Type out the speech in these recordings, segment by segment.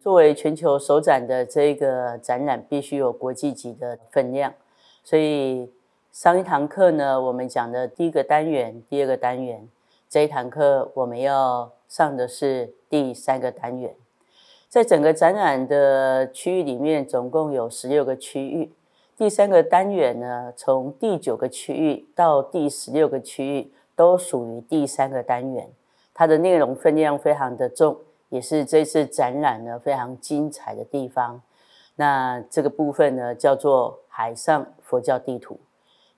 作为全球首展的这个展览，必须有国际级的分量。所以上一堂课呢，我们讲的第一个单元、第二个单元，这一堂课我们要上的是第三个单元。在整个展览的区域里面，总共有十六个区域。第三个单元呢，从第九个区域到第十六个区域，都属于第三个单元，它的内容分量非常的重。也是这次展览呢非常精彩的地方。那这个部分呢叫做海上佛教地图，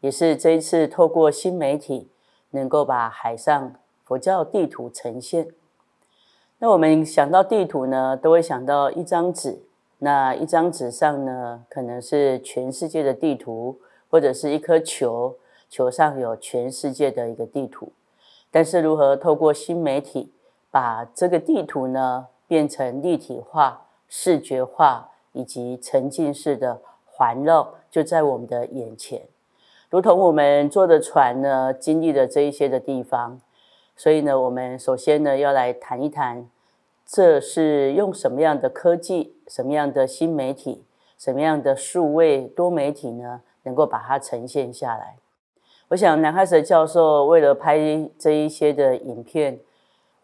也是这一次透过新媒体能够把海上佛教地图呈现。那我们想到地图呢，都会想到一张纸。那一张纸上呢，可能是全世界的地图，或者是一颗球，球上有全世界的一个地图。但是如何透过新媒体？把这个地图呢变成立体化、视觉化以及沉浸式的环绕，就在我们的眼前，如同我们坐的船呢，经历的这一些的地方。所以呢，我们首先呢要来谈一谈，这是用什么样的科技、什么样的新媒体、什么样的数位多媒体呢，能够把它呈现下来？我想南开的教授为了拍这一些的影片。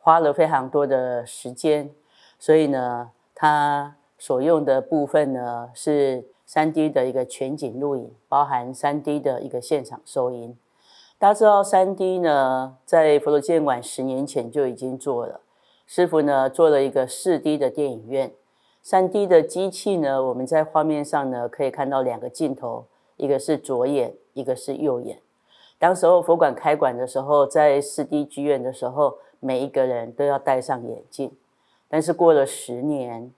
花了非常多的时间，所以呢，它所用的部分呢是三 D 的一个全景录影，包含三 D 的一个现场收音。大家知道，三 D 呢，在佛罗纪馆十年前就已经做了，师傅呢做了一个四 D 的电影院，三 D 的机器呢，我们在画面上呢可以看到两个镜头，一个是左眼，一个是右眼。当时候佛馆开馆的时候，在四 D 剧院的时候。每一个人都要戴上眼镜，但是过了十年，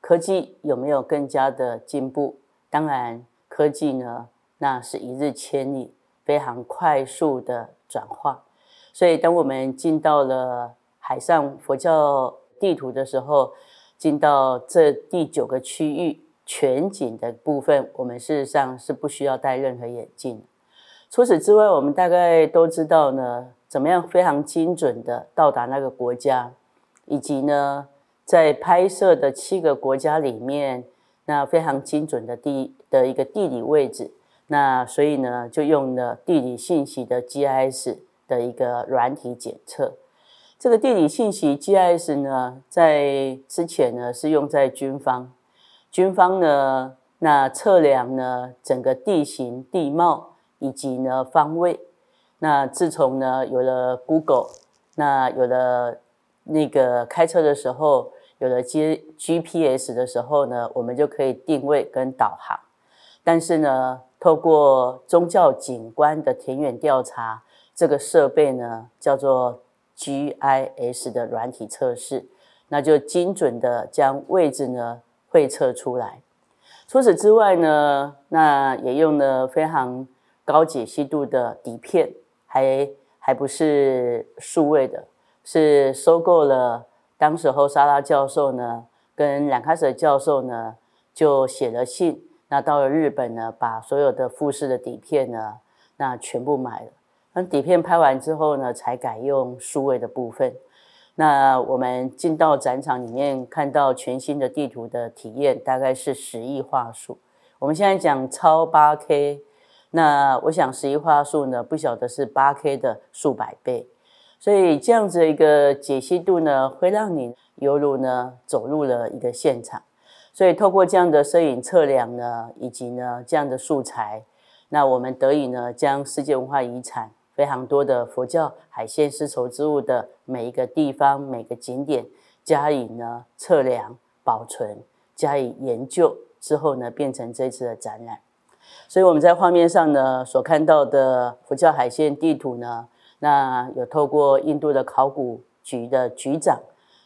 科技有没有更加的进步？当然，科技呢，那是一日千里，非常快速的转化。所以，当我们进到了海上佛教地图的时候，进到这第九个区域全景的部分，我们事实上是不需要戴任何眼镜。除此之外，我们大概都知道呢。怎么样非常精准的到达那个国家，以及呢，在拍摄的七个国家里面，那非常精准的地的一个地理位置，那所以呢，就用了地理信息的 GIS 的一个软体检测。这个地理信息 GIS 呢，在之前呢是用在军方，军方呢那测量呢整个地形地貌以及呢方位。那自从呢有了 Google，那有了那个开车的时候，有了 G G P S 的时候呢，我们就可以定位跟导航。但是呢，透过宗教景观的田园调查，这个设备呢叫做 G I S 的软体测试，那就精准的将位置呢绘测出来。除此之外呢，那也用了非常高解析度的底片。还还不是数位的，是收购了。当时候，沙拉教授呢，跟兰卡斯教授呢，就写了信。那到了日本呢，把所有的富士的底片呢，那全部买了。那底片拍完之后呢，才改用数位的部分。那我们进到展场里面，看到全新的地图的体验，大概是十亿画素。我们现在讲超八 K。那我想，十一画素呢，不晓得是八 K 的数百倍，所以这样子一个解析度呢，会让你犹如呢走入了一个现场。所以透过这样的摄影测量呢，以及呢这样的素材，那我们得以呢将世界文化遗产非常多的佛教、海鲜丝绸之物的每一个地方、每个景点加以呢测量、保存、加以研究之后呢，变成这次的展览。所以我们在画面上呢，所看到的佛教海线地图呢，那有透过印度的考古局的局长，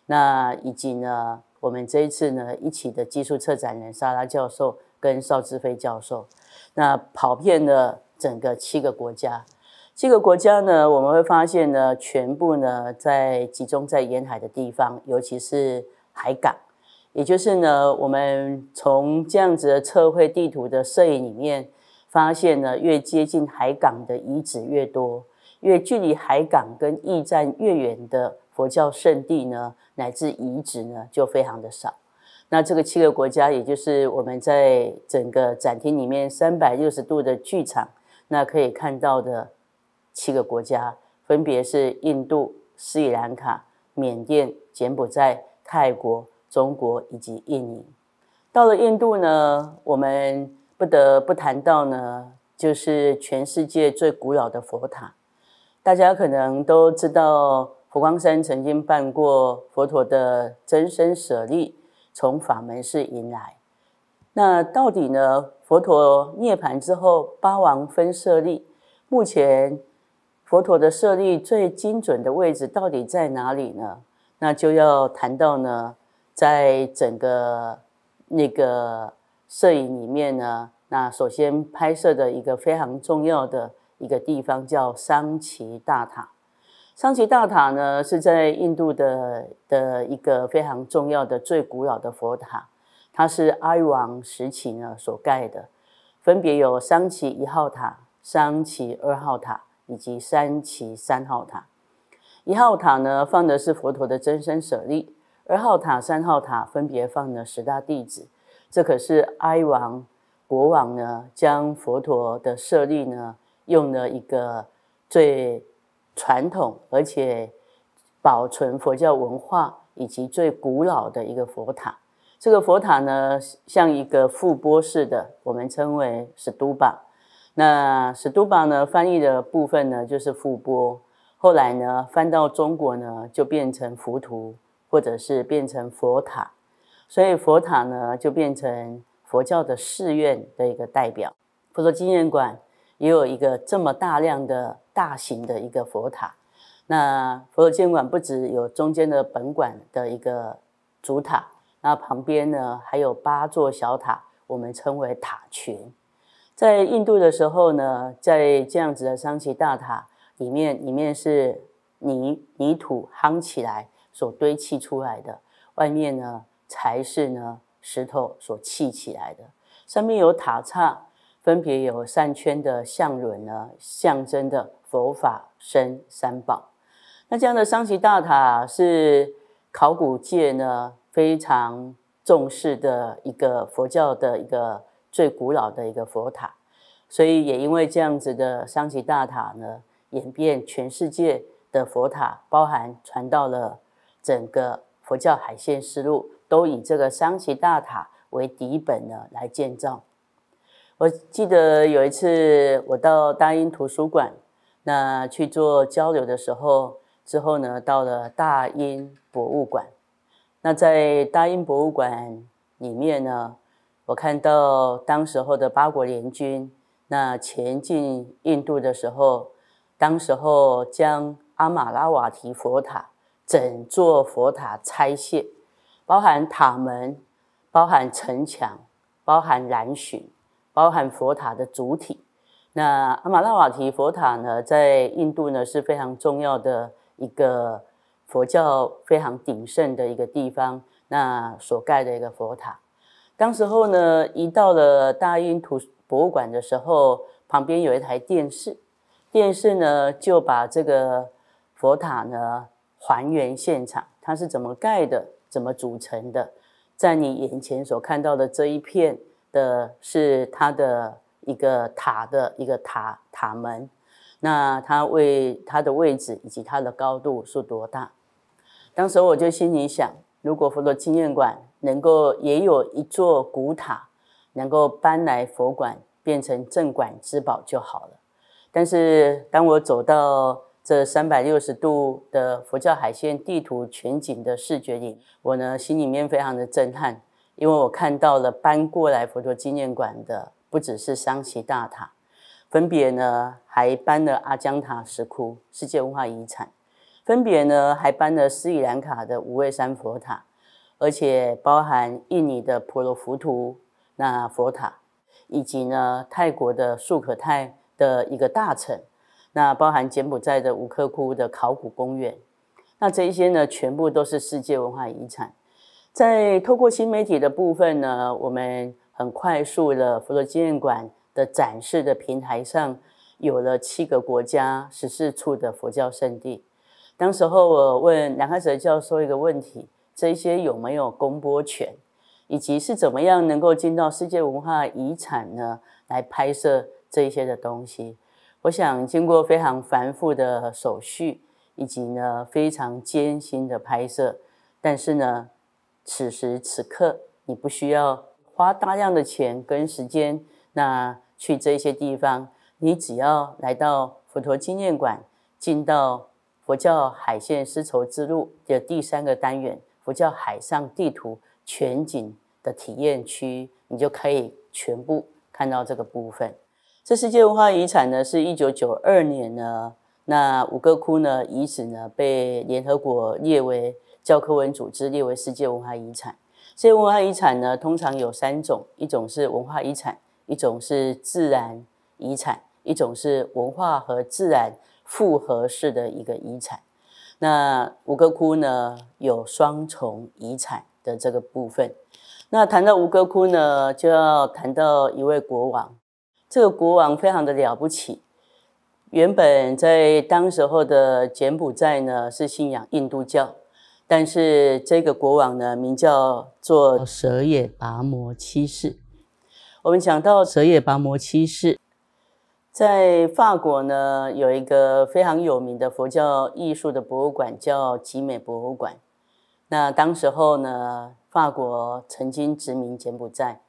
那以及呢，我们这一次呢一起的技术策展人沙拉教授跟邵志飞教授，那跑遍了整个七个国家，七个国家呢，我们会发现呢，全部呢在集中在沿海的地方，尤其是海港。也就是呢，我们从这样子的测绘地图的摄影里面发现呢，越接近海港的遗址越多，越距离海港跟驿站越远的佛教圣地呢，乃至遗址呢就非常的少。那这个七个国家，也就是我们在整个展厅里面三百六十度的剧场那可以看到的七个国家，分别是印度、斯里兰卡、缅甸、柬埔寨、泰国。中国以及印尼，到了印度呢，我们不得不谈到呢，就是全世界最古老的佛塔。大家可能都知道，佛光山曾经办过佛陀的真身舍利从法门寺迎来。那到底呢，佛陀涅槃之后八王分舍利，目前佛陀的舍利最精准的位置到底在哪里呢？那就要谈到呢。在整个那个摄影里面呢，那首先拍摄的一个非常重要的一个地方叫桑奇大塔。桑奇大塔呢是在印度的的一个非常重要的、最古老的佛塔，它是阿育王时期呢所盖的，分别有桑奇一号塔、桑奇二号塔以及桑奇三号塔。一号塔呢放的是佛陀的真身舍利。二号塔、三号塔分别放了十大弟子。这可是哀王国王呢，将佛陀的设立呢，用了一个最传统而且保存佛教文化以及最古老的一个佛塔。这个佛塔呢，像一个覆钵式的，我们称为史都巴。那史都巴呢，翻译的部分呢，就是覆钵。后来呢，翻到中国呢，就变成浮屠。或者是变成佛塔，所以佛塔呢就变成佛教的寺院的一个代表。佛陀纪念馆也有一个这么大量的大型的一个佛塔。那佛罗纪念馆不只有中间的本馆的一个主塔，那旁边呢还有八座小塔，我们称为塔群。在印度的时候呢，在这样子的桑奇大塔里面，里面是泥泥土夯起来。所堆砌出来的，外面呢，才是呢，石头所砌起来的，上面有塔刹，分别有三圈的相轮呢，象征的佛法身三宝。那这样的桑奇大塔是考古界呢非常重视的一个佛教的一个最古老的一个佛塔，所以也因为这样子的桑奇大塔呢，演变全世界的佛塔，包含传到了。整个佛教海线丝路都以这个桑奇大塔为底本呢来建造。我记得有一次我到大英图书馆那去做交流的时候，之后呢到了大英博物馆。那在大英博物馆里面呢，我看到当时候的八国联军那前进印度的时候，当时候将阿马拉瓦提佛塔。整座佛塔拆卸，包含塔门，包含城墙，包含燃巡，包含佛塔的主体。那阿玛拉瓦提佛塔呢，在印度呢是非常重要的一个佛教非常鼎盛的一个地方，那所盖的一个佛塔。当时候呢，一到了大英图博物馆的时候，旁边有一台电视，电视呢就把这个佛塔呢。还原现场，它是怎么盖的，怎么组成的？在你眼前所看到的这一片的，是它的一个塔的一个塔塔门。那它位它的位置以及它的高度是多大？当时我就心里想，如果佛陀纪念馆能够也有一座古塔，能够搬来佛馆，变成镇馆之宝就好了。但是当我走到这三百六十度的佛教海线地图全景的视觉里，我呢心里面非常的震撼，因为我看到了搬过来佛陀纪念馆的不只是桑奇大塔，分别呢还搬了阿姜塔石窟世界文化遗产，分别呢还搬了斯里兰卡的五味山佛塔，而且包含印尼的婆罗浮屠那佛塔，以及呢泰国的素可泰的一个大城。那包含柬埔寨的吴克窟的考古公园，那这一些呢，全部都是世界文化遗产。在透过新媒体的部分呢，我们很快速的佛罗纪念馆的展示的平台上，有了七个国家十四处的佛教圣地。当时候我问南开哲教授一个问题：这些有没有公播权，以及是怎么样能够进到世界文化遗产呢？来拍摄这些的东西。我想经过非常繁复的手续，以及呢非常艰辛的拍摄，但是呢，此时此刻你不需要花大量的钱跟时间，那去这些地方，你只要来到佛陀纪念馆，进到佛教海线丝绸之路的第三个单元——佛教海上地图全景的体验区，你就可以全部看到这个部分。这世界文化遗产呢，是一九九二年呢，那五个窟呢遗址呢被联合国列为教科文组织列为世界文化遗产。世界文化遗产呢通常有三种，一种是文化遗产，一种是自然遗产，一种是文化和自然复合式的一个遗产。那五个窟呢有双重遗产的这个部分。那谈到吴哥窟呢，就要谈到一位国王。这个国王非常的了不起。原本在当时候的柬埔寨呢是信仰印度教，但是这个国王呢名叫做舍野拔摩七世。我们讲到舍野拔摩七世，在法国呢有一个非常有名的佛教艺术的博物馆叫吉美博物馆。那当时候呢法国曾经殖民柬埔寨。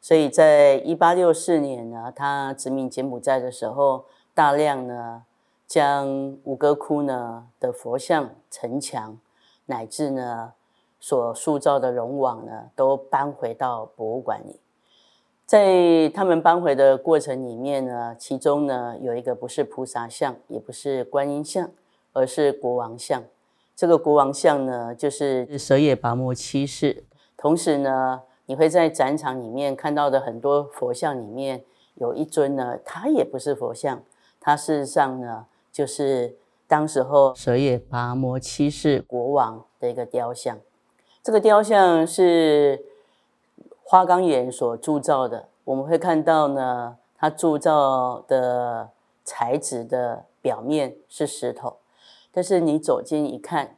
所以在一八六四年呢，他殖民柬埔寨的时候，大量呢将吴哥窟呢的佛像、城墙，乃至呢所塑造的龙王呢，都搬回到博物馆里。在他们搬回的过程里面呢，其中呢有一个不是菩萨像，也不是观音像，而是国王像。这个国王像呢，就是舍也拔摩七世。同时呢。你会在展场里面看到的很多佛像里面，有一尊呢，它也不是佛像，它事实上呢，就是当时候舍也拔摩七世国王的一个雕像。这个雕像是花岗岩所铸造的，我们会看到呢，它铸造的材质的表面是石头，但是你走近一看，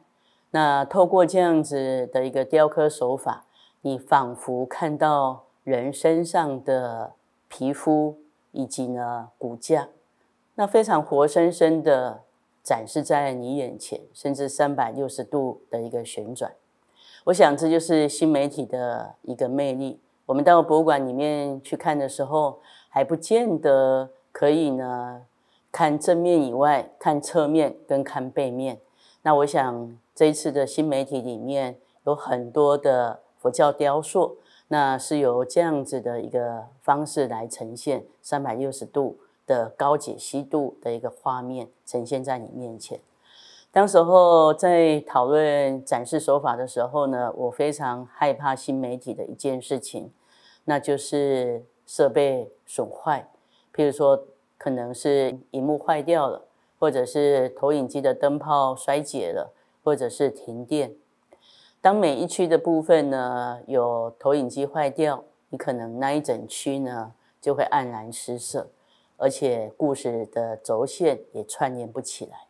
那透过这样子的一个雕刻手法。你仿佛看到人身上的皮肤以及呢骨架，那非常活生生的展示在你眼前，甚至三百六十度的一个旋转。我想这就是新媒体的一个魅力。我们到博物馆里面去看的时候，还不见得可以呢看正面以外，看侧面跟看背面。那我想这一次的新媒体里面有很多的。佛教雕塑，那是由这样子的一个方式来呈现三百六十度的高解析度的一个画面，呈现在你面前。当时候在讨论展示手法的时候呢，我非常害怕新媒体的一件事情，那就是设备损坏，譬如说可能是荧幕坏掉了，或者是投影机的灯泡衰竭了，或者是停电。当每一区的部分呢有投影机坏掉，你可能那一整区呢就会黯然失色，而且故事的轴线也串联不起来。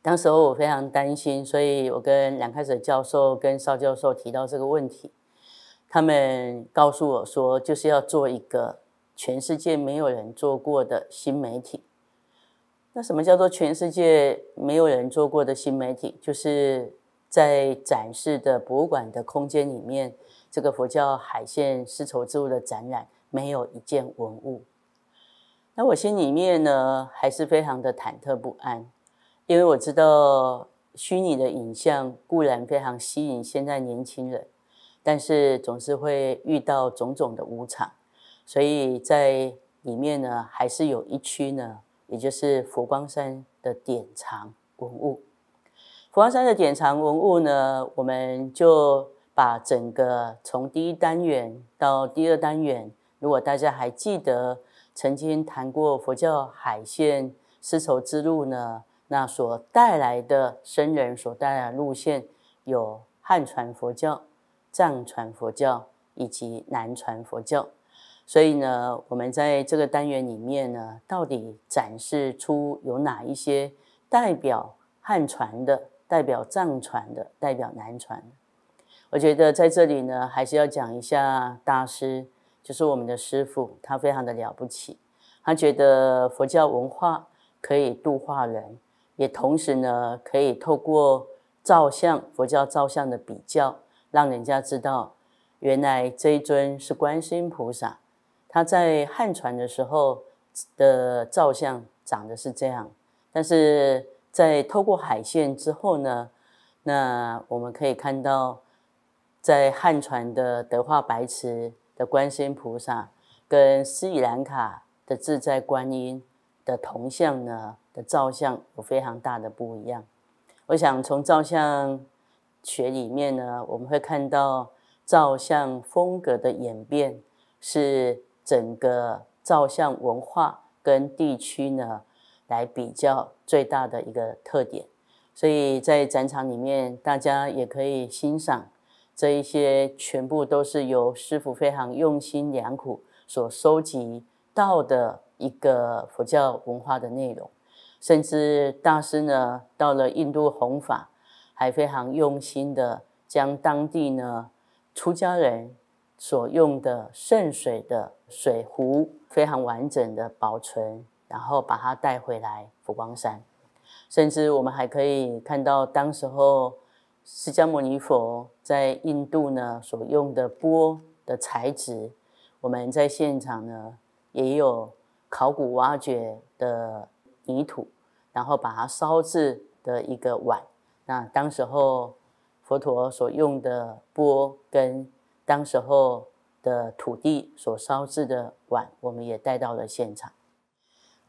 当时候我非常担心，所以我跟梁开水教授、跟邵教授提到这个问题，他们告诉我说，就是要做一个全世界没有人做过的新媒体。那什么叫做全世界没有人做过的新媒体？就是在展示的博物馆的空间里面，这个佛教海线丝绸之物的展览没有一件文物。那我心里面呢，还是非常的忐忑不安，因为我知道虚拟的影像固然非常吸引现在年轻人，但是总是会遇到种种的无常，所以在里面呢，还是有一区呢，也就是佛光山的典藏文物。佛山的典藏文物呢，我们就把整个从第一单元到第二单元，如果大家还记得曾经谈过佛教海线丝绸之路呢，那所带来的僧人所带来的路线有汉传佛教、藏传佛教以及南传佛教。所以呢，我们在这个单元里面呢，到底展示出有哪一些代表汉传的？代表藏传的，代表南传。我觉得在这里呢，还是要讲一下大师，就是我们的师傅，他非常的了不起。他觉得佛教文化可以度化人，也同时呢，可以透过照相佛教照相的比较，让人家知道，原来这一尊是观音菩萨。他在汉传的时候的照相长得是这样，但是。在透过海线之后呢，那我们可以看到，在汉传的德化白瓷的观音菩萨跟斯里兰卡的自在观音的铜像呢的造像有非常大的不一样。我想从造像学里面呢，我们会看到造像风格的演变是整个造像文化跟地区呢。来比较最大的一个特点，所以在展场里面，大家也可以欣赏这一些全部都是由师傅非常用心良苦所收集到的一个佛教文化的内容，甚至大师呢到了印度弘法，还非常用心的将当地呢出家人所用的圣水的水壶非常完整的保存。然后把它带回来佛光山，甚至我们还可以看到当时候释迦牟尼佛在印度呢所用的钵的材质，我们在现场呢也有考古挖掘的泥土，然后把它烧制的一个碗。那当时候佛陀所用的钵跟当时候的土地所烧制的碗，我们也带到了现场。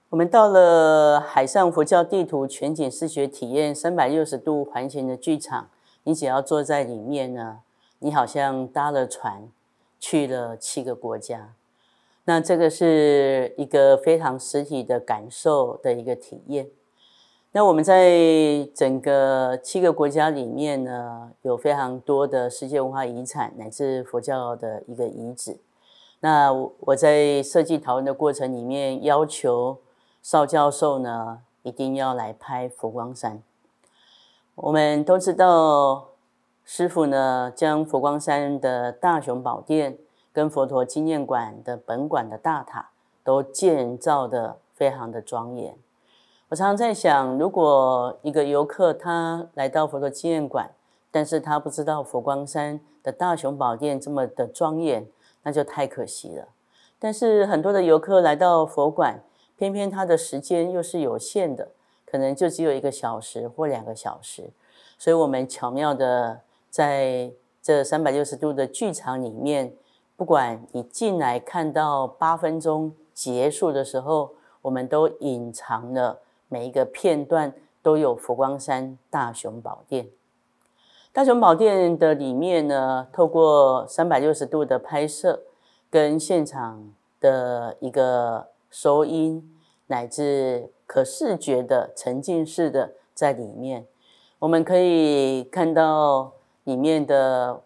我们到了海上佛教地图全景视觉体验三百六十度环形的剧场，你只要坐在里面呢，你好像搭了船，去了七个国家。那这个是一个非常实体的感受的一个体验。那我们在整个七个国家里面呢，有非常多的世界文化遗产乃至佛教的一个遗址。那我在设计讨论的过程里面要求。邵教授呢，一定要来拍佛光山。我们都知道，师傅呢将佛光山的大雄宝殿跟佛陀纪念馆的本馆的大塔都建造的非常的庄严。我常在想，如果一个游客他来到佛陀纪念馆，但是他不知道佛光山的大雄宝殿这么的庄严，那就太可惜了。但是很多的游客来到佛馆。偏偏它的时间又是有限的，可能就只有一个小时或两个小时，所以我们巧妙的在这三百六十度的剧场里面，不管你进来看到八分钟结束的时候，我们都隐藏了每一个片段都有佛光山大雄宝殿，大雄宝殿的里面呢，透过三百六十度的拍摄跟现场的一个。收音乃至可视觉的沉浸式的在里面，我们可以看到里面的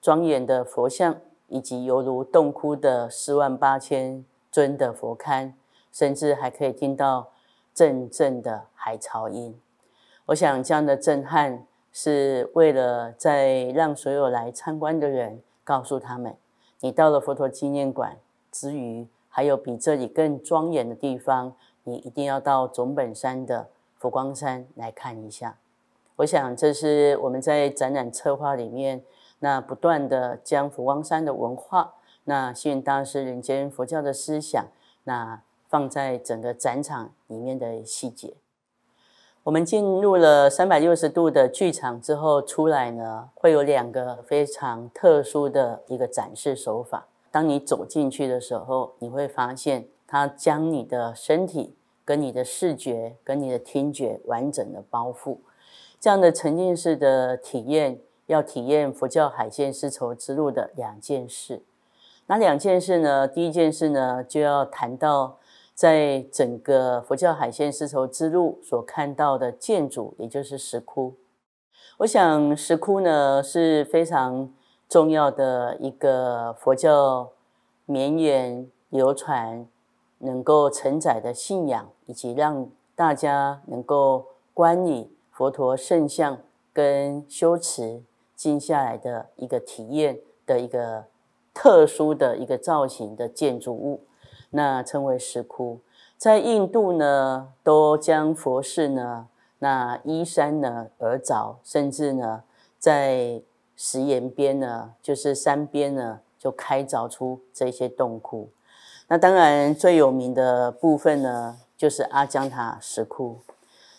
庄严的佛像，以及犹如洞窟的四万八千尊的佛龛，甚至还可以听到阵阵的海潮音。我想这样的震撼是为了在让所有来参观的人告诉他们：你到了佛陀纪念馆之余。还有比这里更庄严的地方，你一定要到总本山的佛光山来看一下。我想这是我们在展览策划里面那不断的将佛光山的文化、那吸引大师人间佛教的思想，那放在整个展场里面的细节。我们进入了三百六十度的剧场之后，出来呢会有两个非常特殊的一个展示手法。当你走进去的时候，你会发现它将你的身体、跟你的视觉、跟你的听觉完整的包覆，这样的沉浸式的体验。要体验佛教海线丝绸之路的两件事，哪两件事呢？第一件事呢，就要谈到在整个佛教海线丝绸之路所看到的建筑，也就是石窟。我想石窟呢是非常。重要的一个佛教绵延流传、能够承载的信仰，以及让大家能够观礼佛陀圣像跟修持静下来的一个体验的一个特殊的一个造型的建筑物，那称为石窟。在印度呢，都将佛寺呢，那依山呢而凿，甚至呢在。石岩边呢，就是山边呢，就开凿出这些洞窟。那当然最有名的部分呢，就是阿江塔石窟。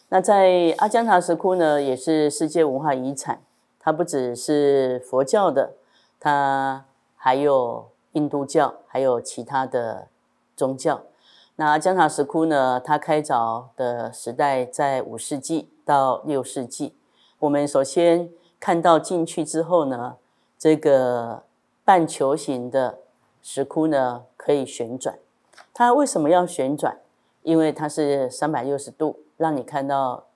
那在阿江塔石窟呢，也是世界文化遗产。它不只是佛教的，它还有印度教，还有其他的宗教。那阿江塔石窟呢，它开凿的时代在五世纪到六世纪。我们首先。看到进去之后呢，这个半球形的石窟呢可以旋转。它为什么要旋转？因为它是三百六十度，让你看到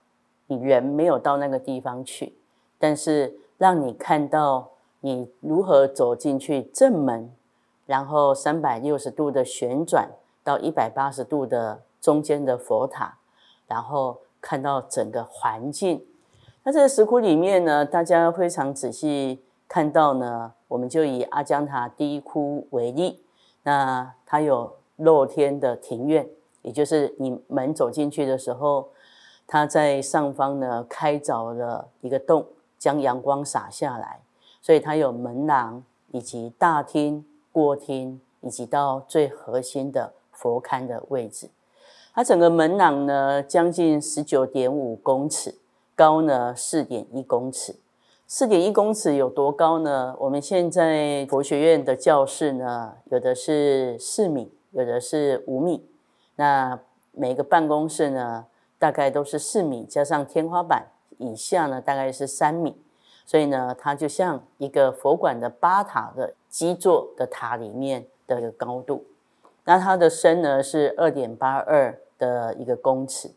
你人没有到那个地方去，但是让你看到你如何走进去正门，然后三百六十度的旋转到一百八十度的中间的佛塔，然后看到整个环境。那在石窟里面呢，大家非常仔细看到呢，我们就以阿姜塔第一窟为例。那它有露天的庭院，也就是你门走进去的时候，它在上方呢开凿了一个洞，将阳光洒下来，所以它有门廊以及大厅、过厅，以及到最核心的佛龛的位置。它整个门廊呢，将近十九点五公尺。高呢，四点一公尺。四点一公尺有多高呢？我们现在佛学院的教室呢，有的是四米，有的是五米。那每个办公室呢，大概都是四米，加上天花板以下呢，大概是三米。所以呢，它就像一个佛馆的八塔的基座的塔里面的一个高度。那它的深呢，是二点八二的一个公尺。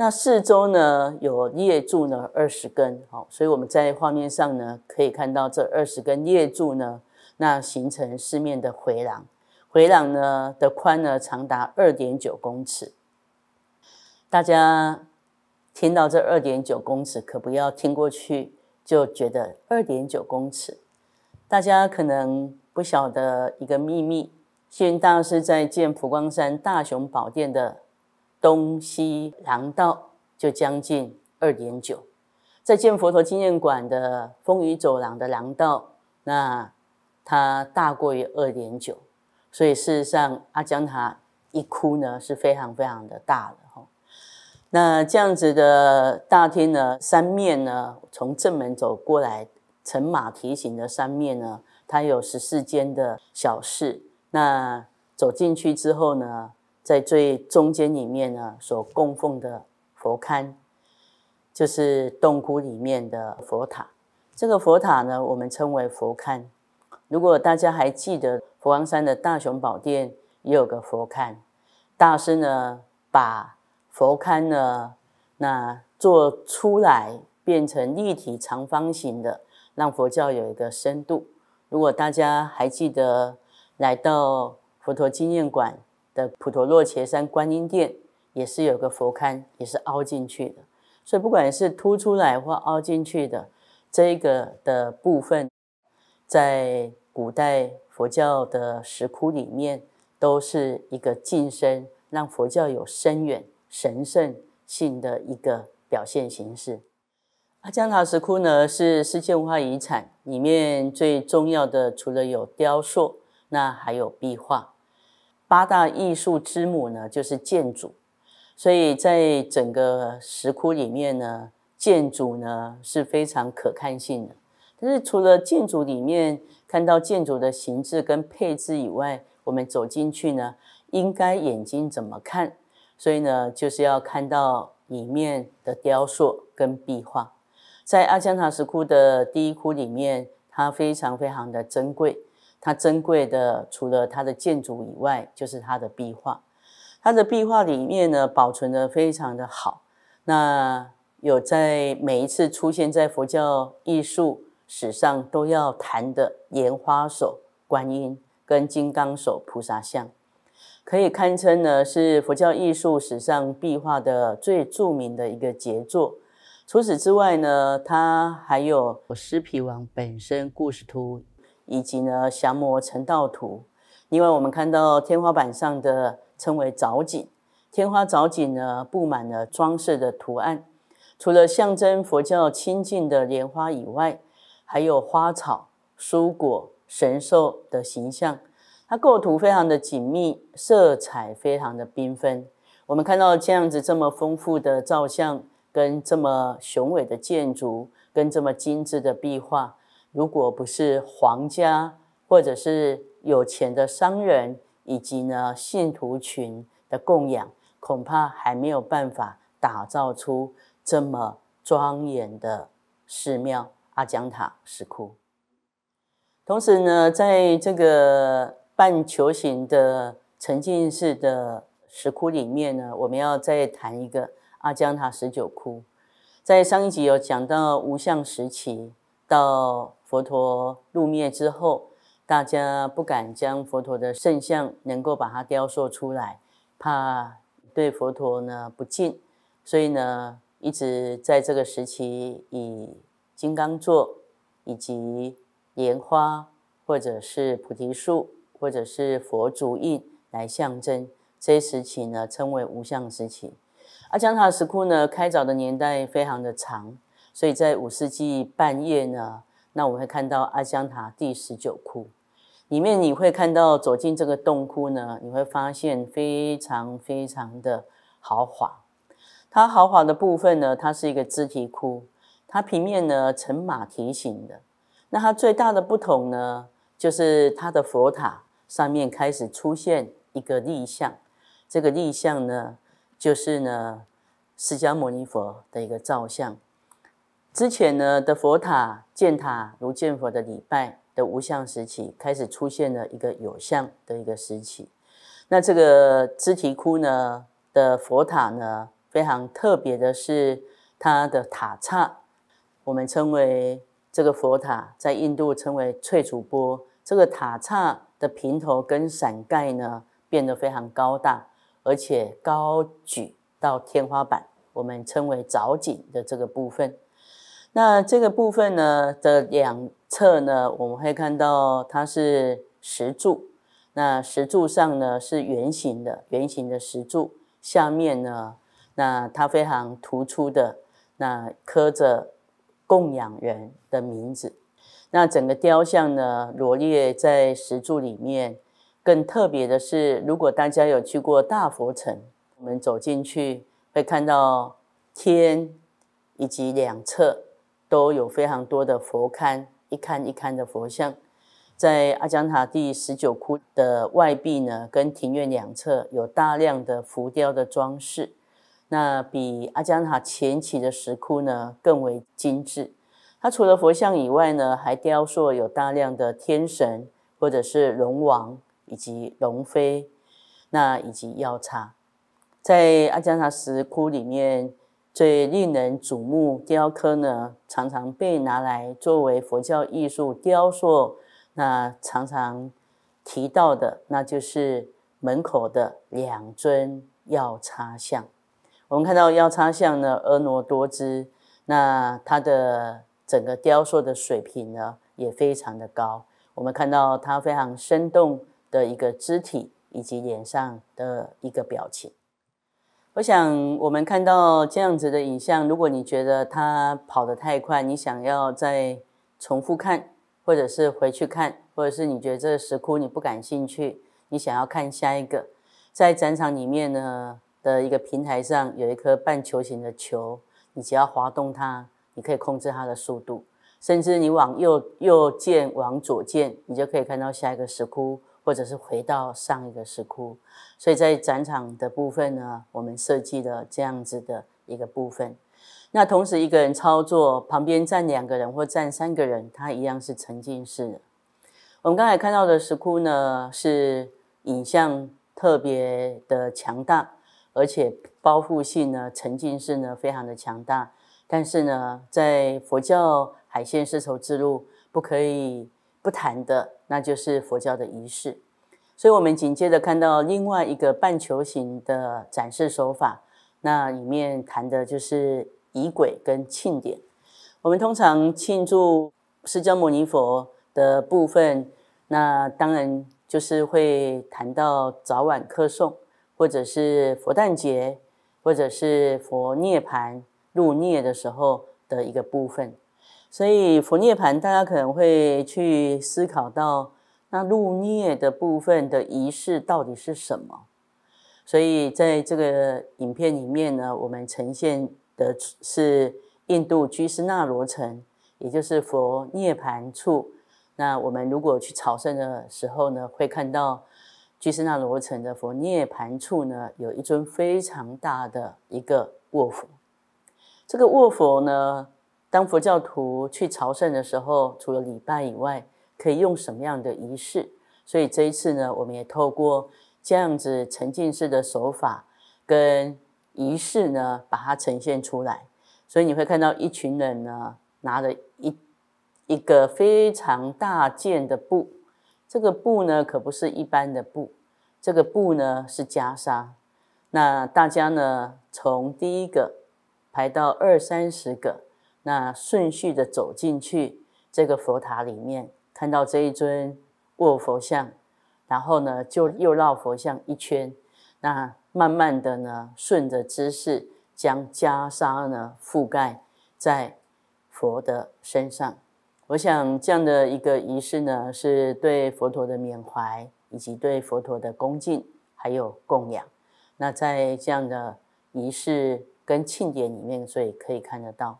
那四周呢有叶柱呢二十根，好，所以我们在画面上呢可以看到这二十根叶柱呢，那形成四面的回廊，回廊呢的宽呢长达二点九公尺。大家听到这二点九公尺，可不要听过去就觉得二点九公尺，大家可能不晓得一个秘密，虚云大师在建普光山大雄宝殿的。东西廊道就将近二点九，在建佛陀纪念馆的风雨走廊的廊道，那它大过于二点九，所以事实上阿江塔一窟呢是非常非常的大的哈。那这样子的大厅呢，三面呢，从正门走过来乘马蹄形的三面呢，它有十四间的小室。那走进去之后呢？在最中间里面呢，所供奉的佛龛，就是洞窟里面的佛塔。这个佛塔呢，我们称为佛龛。如果大家还记得，佛光山的大雄宝殿也有个佛龛。大师呢，把佛龛呢，那做出来变成立体长方形的，让佛教有一个深度。如果大家还记得，来到佛陀纪念馆。普陀洛茄山观音殿也是有个佛龛，也是凹进去的。所以不管是凸出来或凹进去的，这个的部分，在古代佛教的石窟里面都是一个晋升，让佛教有深远神圣性的一个表现形式。阿江塔石窟呢是世界文化遗产里面最重要的，除了有雕塑，那还有壁画。八大艺术之母呢，就是建筑，所以在整个石窟里面呢，建筑呢是非常可看性的。但是除了建筑里面看到建筑的形制跟配置以外，我们走进去呢，应该眼睛怎么看？所以呢，就是要看到里面的雕塑跟壁画。在阿香塔石窟的第一窟里面，它非常非常的珍贵。它珍贵的，除了它的建筑以外，就是它的壁画。它的壁画里面呢，保存的非常的好。那有在每一次出现在佛教艺术史上都要谈的莲花手观音跟金刚手菩萨像，可以堪称呢是佛教艺术史上壁画的最著名的一个杰作。除此之外呢，它还有尸皮王本身故事图。以及呢，降魔成道图。另外，我们看到天花板上的称为藻井，天花藻井呢布满了装饰的图案，除了象征佛教清净的莲花以外，还有花草、蔬果、神兽的形象。它构图非常的紧密，色彩非常的缤纷。我们看到这样子这么丰富的造像，跟这么雄伟的建筑，跟这么精致的壁画。如果不是皇家，或者是有钱的商人，以及呢信徒群的供养，恐怕还没有办法打造出这么庄严的寺庙阿姜塔石窟。同时呢，在这个半球形的沉浸式的石窟里面呢，我们要再谈一个阿姜塔十九窟。在上一集有讲到无相时期到。佛陀入灭之后，大家不敢将佛陀的圣像能够把它雕塑出来，怕对佛陀呢不敬，所以呢，一直在这个时期以金刚座以及莲花或者是菩提树或者是佛足印来象征这些时期呢，称为无相时期。而江塔石窟呢，开凿的年代非常的长，所以在五世纪半夜呢。那我们会看到阿香塔第十九窟，里面你会看到走进这个洞窟呢，你会发现非常非常的豪华。它豪华的部分呢，它是一个肢体窟，它平面呢呈马蹄形的。那它最大的不同呢，就是它的佛塔上面开始出现一个立像，这个立像呢，就是呢释迦牟尼佛的一个造像。之前呢的佛塔建塔如建佛的礼拜的无相时期开始出现了一个有相的一个时期，那这个支提窟呢的佛塔呢非常特别的是它的塔刹，我们称为这个佛塔在印度称为翠竹波，这个塔刹的平头跟伞盖呢变得非常高大，而且高举到天花板，我们称为藻井的这个部分。那这个部分呢的两侧呢，我们会看到它是石柱。那石柱上呢是圆形的圆形的石柱，下面呢，那它非常突出的那刻着供养人的名字。那整个雕像呢罗列在石柱里面。更特别的是，如果大家有去过大佛城，我们走进去会看到天以及两侧。都有非常多的佛龛，一龛一龛的佛像，在阿江塔第十九窟的外壁呢，跟庭院两侧有大量的浮雕的装饰。那比阿江塔前期的石窟呢更为精致。它除了佛像以外呢，还雕塑有大量的天神，或者是龙王以及龙妃，那以及药叉。在阿江塔石窟里面。最令人瞩目雕刻呢，常常被拿来作为佛教艺术雕塑。那常常提到的，那就是门口的两尊药叉像。我们看到药叉像呢，婀娜多姿，那它的整个雕塑的水平呢，也非常的高。我们看到它非常生动的一个肢体，以及脸上的一个表情。我想，我们看到这样子的影像。如果你觉得它跑得太快，你想要再重复看，或者是回去看，或者是你觉得这个石窟你不感兴趣，你想要看下一个，在展场里面呢的一个平台上有一颗半球形的球，你只要滑动它，你可以控制它的速度，甚至你往右右键往左键，你就可以看到下一个石窟。或者是回到上一个石窟，所以在展场的部分呢，我们设计了这样子的一个部分。那同时一个人操作，旁边站两个人或站三个人，它一样是沉浸式的。我们刚才看到的石窟呢，是影像特别的强大，而且包覆性呢、沉浸式呢非常的强大。但是呢，在佛教海线丝绸之路不可以不谈的。那就是佛教的仪式，所以我们紧接着看到另外一个半球形的展示手法，那里面谈的就是仪轨跟庆典。我们通常庆祝释迦牟尼佛的部分，那当然就是会谈到早晚客送，或者是佛诞节，或者是佛涅槃入涅的时候的一个部分。所以佛涅盘，大家可能会去思考到那入涅的部分的仪式到底是什么。所以在这个影片里面呢，我们呈现的是印度居士那罗城，也就是佛涅盘处。那我们如果去朝圣的时候呢，会看到居士那罗城的佛涅盘处呢，有一尊非常大的一个卧佛。这个卧佛呢？当佛教徒去朝圣的时候，除了礼拜以外，可以用什么样的仪式？所以这一次呢，我们也透过这样子沉浸式的手法跟仪式呢，把它呈现出来。所以你会看到一群人呢，拿着一一个非常大件的布，这个布呢可不是一般的布，这个布呢是袈裟。那大家呢，从第一个排到二三十个。那顺序的走进去这个佛塔里面，看到这一尊卧佛像，然后呢，就又绕佛像一圈。那慢慢的呢，顺着姿势将袈裟呢覆盖在佛的身上。我想这样的一个仪式呢，是对佛陀的缅怀，以及对佛陀的恭敬，还有供养。那在这样的仪式跟庆典里面，所以可以看得到。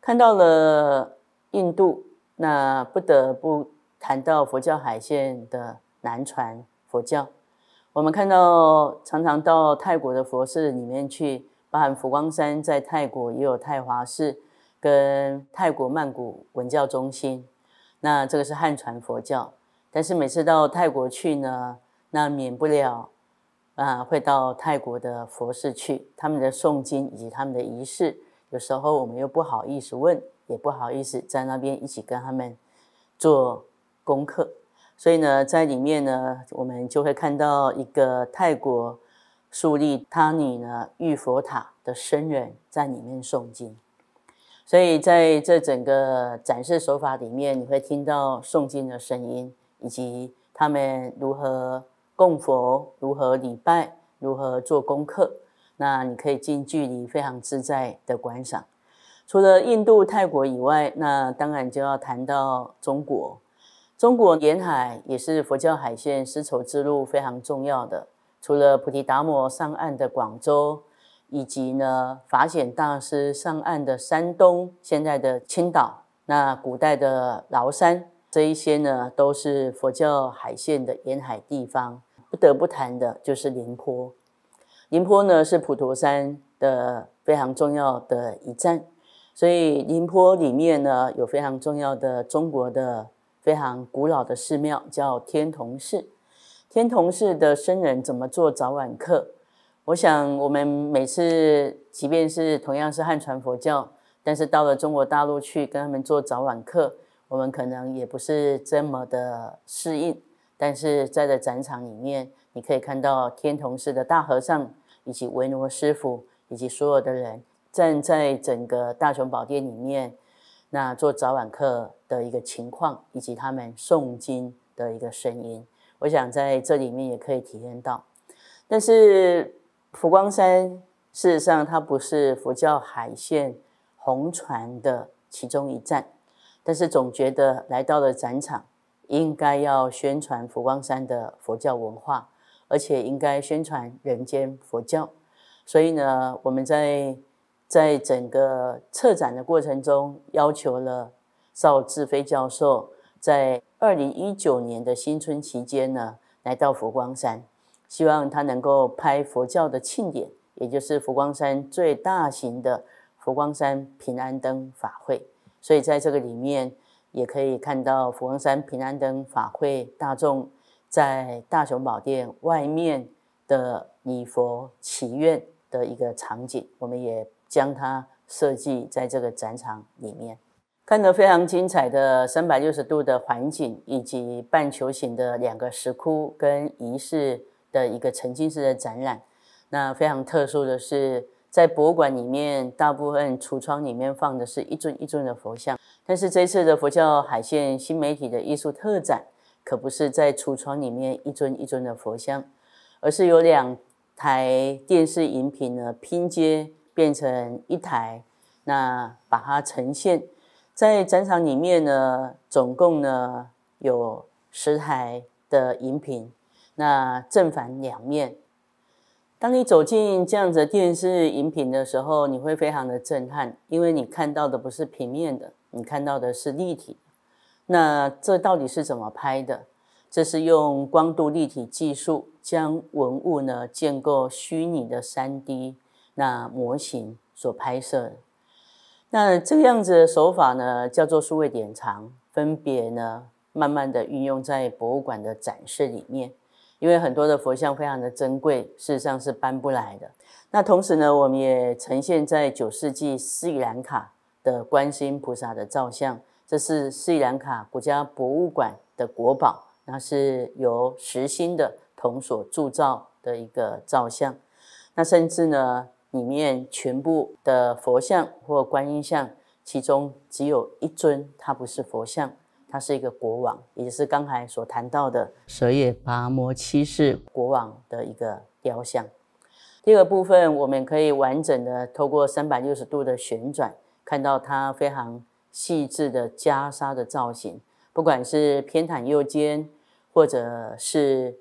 看到了印度，那不得不谈到佛教海线的南传佛教。我们看到常常到泰国的佛寺里面去，包含佛光山在泰国也有泰华寺跟泰国曼谷文教中心。那这个是汉传佛教，但是每次到泰国去呢，那免不了啊会到泰国的佛寺去，他们的诵经以及他们的仪式。有时候我们又不好意思问，也不好意思在那边一起跟他们做功课，所以呢，在里面呢，我们就会看到一个泰国树立他尼呢玉佛塔的僧人在里面诵经，所以在这整个展示手法里面，你会听到诵经的声音，以及他们如何供佛、如何礼拜、如何做功课。那你可以近距离、非常自在的观赏。除了印度、泰国以外，那当然就要谈到中国。中国沿海也是佛教海线、丝绸之路非常重要的。除了菩提达摩上岸的广州，以及呢法显大师上岸的山东，现在的青岛，那古代的崂山这一些呢，都是佛教海线的沿海地方。不得不谈的就是宁波。宁波呢是普陀山的非常重要的一站，所以宁波里面呢有非常重要的中国的非常古老的寺庙，叫天童寺。天童寺的僧人怎么做早晚课？我想我们每次，即便是同样是汉传佛教，但是到了中国大陆去跟他们做早晚课，我们可能也不是这么的适应。但是在这展场里面，你可以看到天童寺的大和尚。以及维罗师傅以及所有的人站在整个大雄宝殿里面，那做早晚课的一个情况，以及他们诵经的一个声音，我想在这里面也可以体验到。但是普光山事实上它不是佛教海线红船的其中一站，但是总觉得来到了展场，应该要宣传佛光山的佛教文化。而且应该宣传人间佛教，所以呢，我们在在整个策展的过程中，要求了邵志飞教授在二零一九年的新春期间呢，来到佛光山，希望他能够拍佛教的庆典，也就是佛光山最大型的佛光山平安灯法会。所以在这个里面，也可以看到佛光山平安灯法会大众。在大雄宝殿外面的礼佛祈愿的一个场景，我们也将它设计在这个展场里面。看着非常精彩的三百六十度的环境，以及半球形的两个石窟跟仪式的一个沉浸式的展览。那非常特殊的是，在博物馆里面，大部分橱窗里面放的是一尊一尊的佛像，但是这次的佛教海线新媒体的艺术特展。可不是在橱窗里面一尊一尊的佛像，而是有两台电视荧屏呢拼接变成一台，那把它呈现，在展场里面呢，总共呢有十台的荧屏，那正反两面。当你走进这样子电视荧屏的时候，你会非常的震撼，因为你看到的不是平面的，你看到的是立体。那这到底是怎么拍的？这是用光度立体技术将文物呢建构虚拟的 3D 那模型所拍摄。那这个样子的手法呢叫做数位典藏，分别呢慢慢的运用在博物馆的展示里面。因为很多的佛像非常的珍贵，事实上是搬不来的。那同时呢，我们也呈现在九世纪斯里兰卡的观世音菩萨的造像。这是斯里兰卡国家博物馆的国宝，那是由实心的铜所铸造的一个造像。那甚至呢，里面全部的佛像或观音像，其中只有一尊，它不是佛像，它是一个国王，也是刚才所谈到的舍夜拔摩七世国王的一个雕像。第二个部分，我们可以完整的透过三百六十度的旋转，看到它非常。细致的袈裟的造型，不管是偏袒右肩，或者是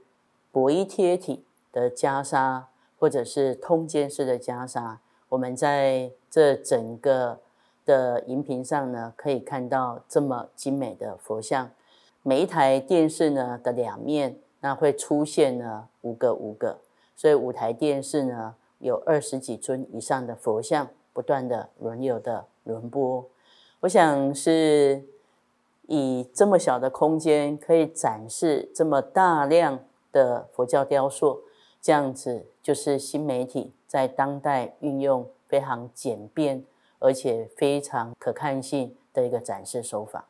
薄衣贴体的袈裟，或者是通肩式的袈裟，我们在这整个的荧屏上呢，可以看到这么精美的佛像。每一台电视呢的两面，那会出现呢五个五个，所以五台电视呢有二十几尊以上的佛像，不断的轮流的轮播。我想是以这么小的空间可以展示这么大量的佛教雕塑，这样子就是新媒体在当代运用非常简便而且非常可看性的一个展示手法。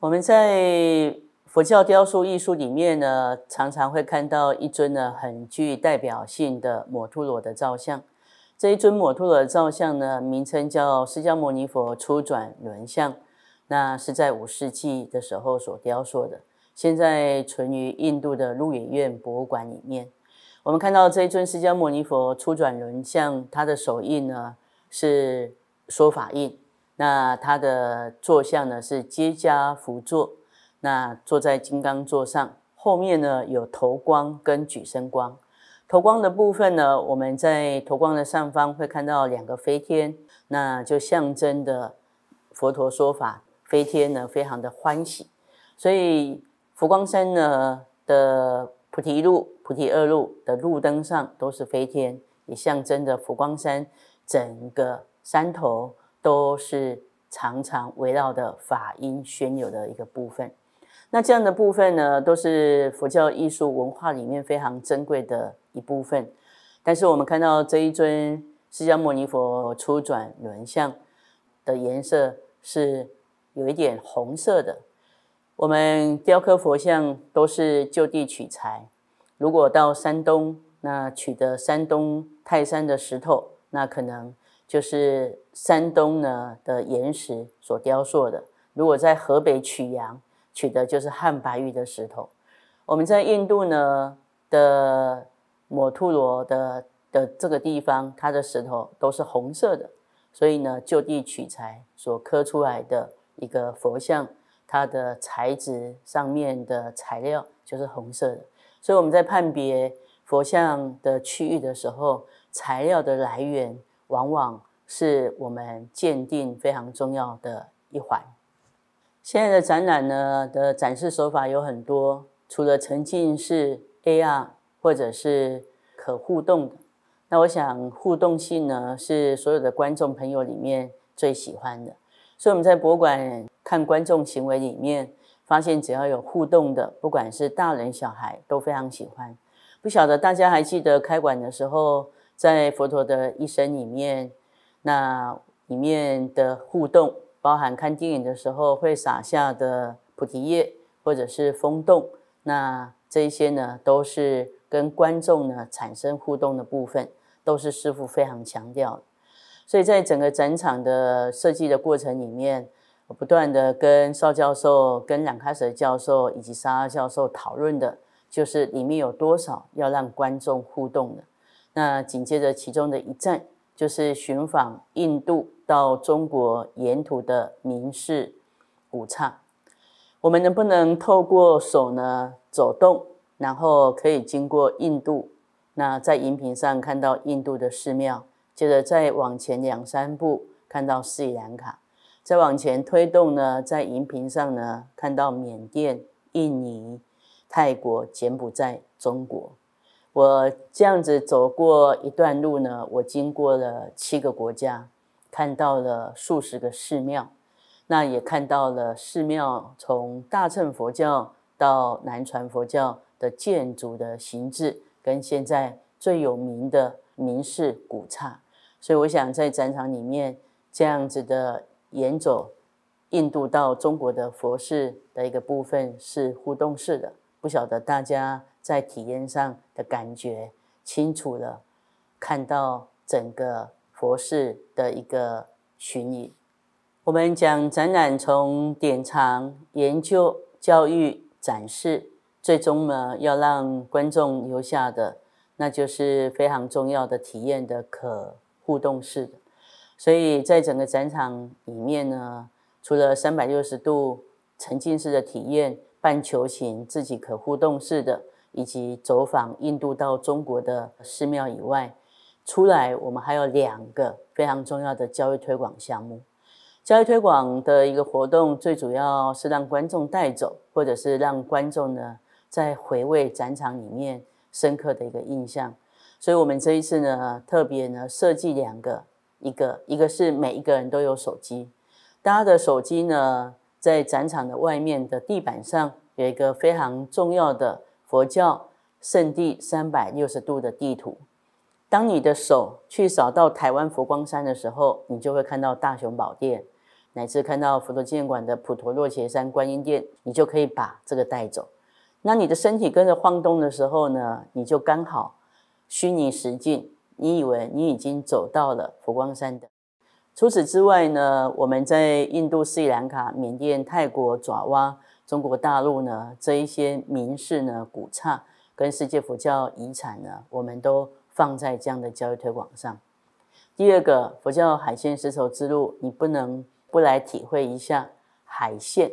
我们在佛教雕塑艺术里面呢，常常会看到一尊呢很具代表性的摩陀罗的造像。这一尊摩陀的造像呢，名称叫释迦牟尼佛初转轮像，那是在五世纪的时候所雕塑的，现在存于印度的鹿野院博物馆里面。我们看到这一尊释迦牟尼佛初转轮像，它的手印呢是说法印，那它的坐像呢是结跏趺座，那坐在金刚座上，后面呢有头光跟举身光。投光的部分呢，我们在投光的上方会看到两个飞天，那就象征的佛陀说法，飞天呢非常的欢喜，所以佛光山呢的菩提路、菩提二路的路灯上都是飞天，也象征着佛光山整个山头都是常常围绕的法音宣有的一个部分。那这样的部分呢，都是佛教艺术文化里面非常珍贵的一部分。但是我们看到这一尊释迦牟尼佛初转轮像的颜色是有一点红色的。我们雕刻佛像都是就地取材。如果到山东，那取得山东泰山的石头，那可能就是山东呢的岩石所雕塑的。如果在河北曲阳，取的就是汉白玉的石头。我们在印度呢的摩秃罗的的这个地方，它的石头都是红色的，所以呢就地取材所刻出来的一个佛像，它的材质上面的材料就是红色的。所以我们在判别佛像的区域的时候，材料的来源往往是我们鉴定非常重要的一环。现在的展览呢的展示手法有很多，除了沉浸式 AR 或者是可互动的，那我想互动性呢是所有的观众朋友里面最喜欢的。所以我们在博物馆看观众行为里面，发现只要有互动的，不管是大人小孩都非常喜欢。不晓得大家还记得开馆的时候，在佛陀的一生里面，那里面的互动。包含看电影的时候会撒下的菩提叶，或者是风洞，那这些呢都是跟观众呢产生互动的部分，都是师傅非常强调的。所以在整个展场的设计的过程里面，我不断的跟邵教授、跟梁开舍教授以及沙教授讨论的，就是里面有多少要让观众互动的。那紧接着其中的一站就是寻访印度。到中国沿途的名士古刹，我们能不能透过手呢走动？然后可以经过印度，那在荧屏上看到印度的寺庙，接着再往前两三步看到斯里兰卡，再往前推动呢，在荧屏上呢看到缅甸、印尼、泰国、柬埔寨、中国。我这样子走过一段路呢，我经过了七个国家。看到了数十个寺庙，那也看到了寺庙从大乘佛教到南传佛教的建筑的形制，跟现在最有名的名式古刹。所以我想，在展场里面这样子的沿走印度到中国的佛寺的一个部分是互动式的，不晓得大家在体验上的感觉清楚了，看到整个。佛事的一个巡礼。我们讲展览从典藏、研究、教育、展示，最终呢要让观众留下的，那就是非常重要的体验的可互动式的。所以在整个展场里面呢，除了三百六十度沉浸式的体验、半球形自己可互动式的，以及走访印度到中国的寺庙以外。出来，我们还有两个非常重要的教育推广项目。教育推广的一个活动，最主要是让观众带走，或者是让观众呢在回味展场里面深刻的一个印象。所以我们这一次呢，特别呢设计两个，一个一个是每一个人都有手机，大家的手机呢在展场的外面的地板上有一个非常重要的佛教圣地三百六十度的地图。当你的手去扫到台湾佛光山的时候，你就会看到大雄宝殿，乃至看到佛陀纪念馆的普陀洛伽山观音殿，你就可以把这个带走。那你的身体跟着晃动的时候呢，你就刚好虚拟实境，你以为你已经走到了佛光山的。除此之外呢，我们在印度、斯里兰卡、缅甸、泰国、爪哇、中国大陆呢这一些名士呢古刹跟世界佛教遗产呢，我们都。放在这样的教育推广上。第二个，佛教海鲜丝绸之路，你不能不来体会一下海鲜。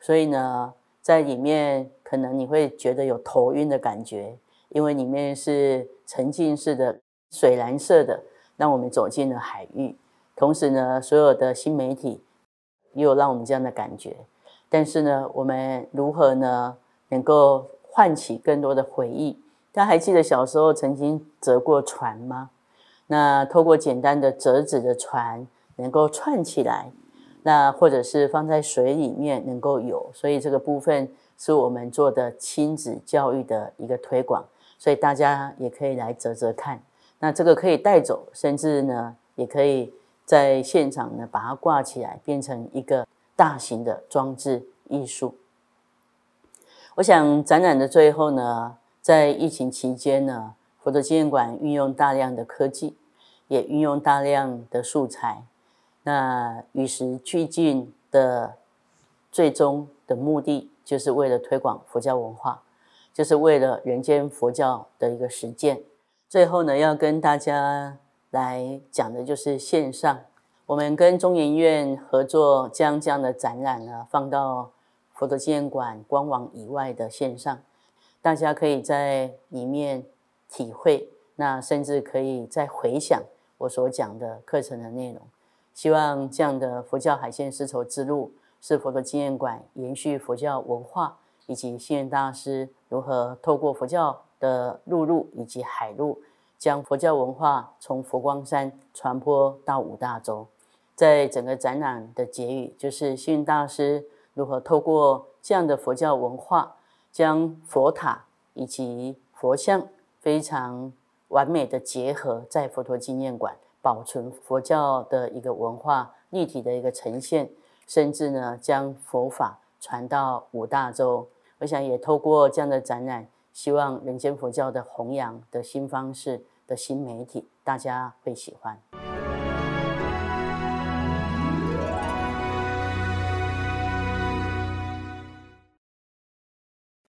所以呢，在里面可能你会觉得有头晕的感觉，因为里面是沉浸式的水蓝色的，让我们走进了海域。同时呢，所有的新媒体也有让我们这样的感觉。但是呢，我们如何呢，能够唤起更多的回忆？大家还记得小时候曾经折过船吗？那透过简单的折纸的船能够串起来，那或者是放在水里面能够游，所以这个部分是我们做的亲子教育的一个推广，所以大家也可以来折折看。那这个可以带走，甚至呢也可以在现场呢把它挂起来，变成一个大型的装置艺术。我想展览的最后呢。在疫情期间呢，佛陀纪念馆运用大量的科技，也运用大量的素材，那与时俱进的最终的目的，就是为了推广佛教文化，就是为了人间佛教的一个实践。最后呢，要跟大家来讲的就是线上，我们跟中研院合作，将这样的展览呢放到佛陀纪念馆官网以外的线上。大家可以在里面体会，那甚至可以再回想我所讲的课程的内容。希望这样的佛教海线丝绸之路是佛陀纪念馆延续佛教文化，以及幸运大师如何透过佛教的陆路以及海路，将佛教文化从佛光山传播到五大洲。在整个展览的结语，就是幸运大师如何透过这样的佛教文化。将佛塔以及佛像非常完美的结合在佛陀纪念馆保存佛教的一个文化立体的一个呈现，甚至呢将佛法传到五大洲。我想也透过这样的展览，希望人间佛教的弘扬的新方式的新媒体，大家会喜欢。